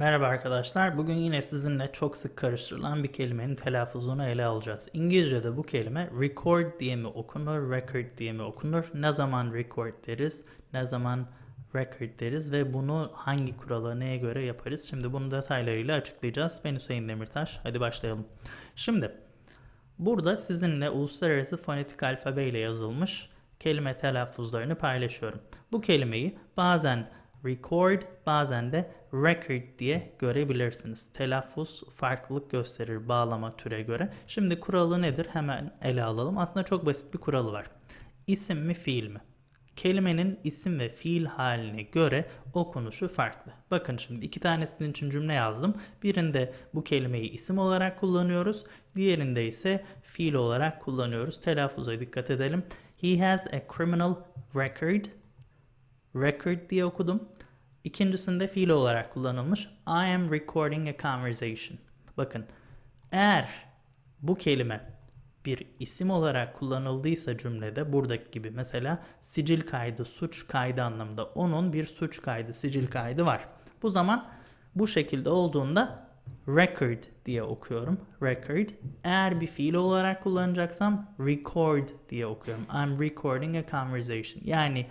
Merhaba arkadaşlar. Bugün yine sizinle çok sık karıştırılan bir kelimenin telaffuzunu ele alacağız. İngilizce'de bu kelime record diye mi okunur, record diye mi okunur? Ne zaman record deriz, ne zaman record deriz ve bunu hangi kurala neye göre yaparız? Şimdi bunu detaylarıyla açıklayacağız. Ben Hüseyin Demirtaş. Hadi başlayalım. Şimdi burada sizinle uluslararası fonetik alfabeyle yazılmış kelime telaffuzlarını paylaşıyorum. Bu kelimeyi bazen record bazen de record diye görebilirsiniz. Telaffuz farklılık gösterir bağlama türe göre. Şimdi kuralı nedir? Hemen ele alalım. Aslında çok basit bir kuralı var. İsim mi fiil mi? Kelimenin isim ve fiil haline göre okunuşu farklı. Bakın şimdi iki tanesinin için cümle yazdım. Birinde bu kelimeyi isim olarak kullanıyoruz. Diğerinde ise fiil olarak kullanıyoruz. Telaffuza dikkat edelim. He has a criminal record record diye okudum. İkincisinde fiil olarak kullanılmış. I am recording a conversation. Bakın eğer bu kelime bir isim olarak kullanıldıysa cümlede buradaki gibi mesela sicil kaydı, suç kaydı anlamında onun bir suç kaydı, sicil kaydı var. Bu zaman bu şekilde olduğunda record diye okuyorum. Record. Eğer bir fiil olarak kullanacaksam record diye okuyorum. I'm recording a conversation. Yani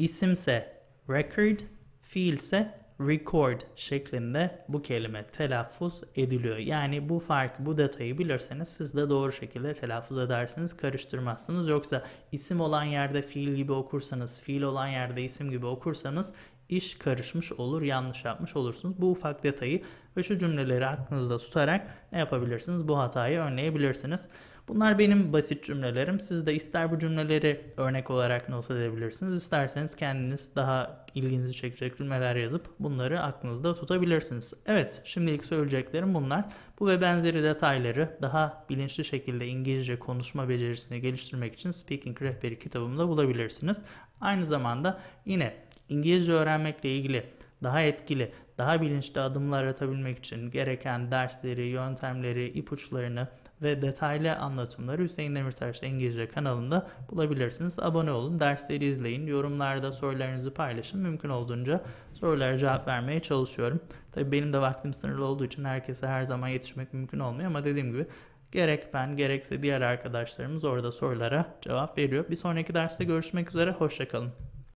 isimse record, fiilse record şeklinde bu kelime telaffuz ediliyor. Yani bu farkı, bu detayı bilirseniz siz de doğru şekilde telaffuz edersiniz, karıştırmazsınız. Yoksa isim olan yerde fiil gibi okursanız, fiil olan yerde isim gibi okursanız iş karışmış olur, yanlış yapmış olursunuz. Bu ufak detayı ve şu cümleleri aklınızda tutarak ne yapabilirsiniz? Bu hatayı önleyebilirsiniz. Bunlar benim basit cümlelerim. Siz de ister bu cümleleri örnek olarak not edebilirsiniz. isterseniz kendiniz daha ilginizi çekecek cümleler yazıp bunları aklınızda tutabilirsiniz. Evet, şimdilik söyleyeceklerim bunlar. Bu ve benzeri detayları daha bilinçli şekilde İngilizce konuşma becerisini geliştirmek için Speaking Rehberi kitabımda bulabilirsiniz. Aynı zamanda yine İngilizce öğrenmekle ilgili daha etkili daha bilinçli adımlar atabilmek için gereken dersleri, yöntemleri, ipuçlarını ve detaylı anlatımları Hüseyin Demirtaş İngilizce kanalında bulabilirsiniz. Abone olun, dersleri izleyin, yorumlarda sorularınızı paylaşın. Mümkün olduğunca sorulara cevap vermeye çalışıyorum. Tabii benim de vaktim sınırlı olduğu için herkese her zaman yetişmek mümkün olmuyor ama dediğim gibi gerek ben gerekse diğer arkadaşlarımız orada sorulara cevap veriyor. Bir sonraki derste görüşmek üzere, hoşçakalın.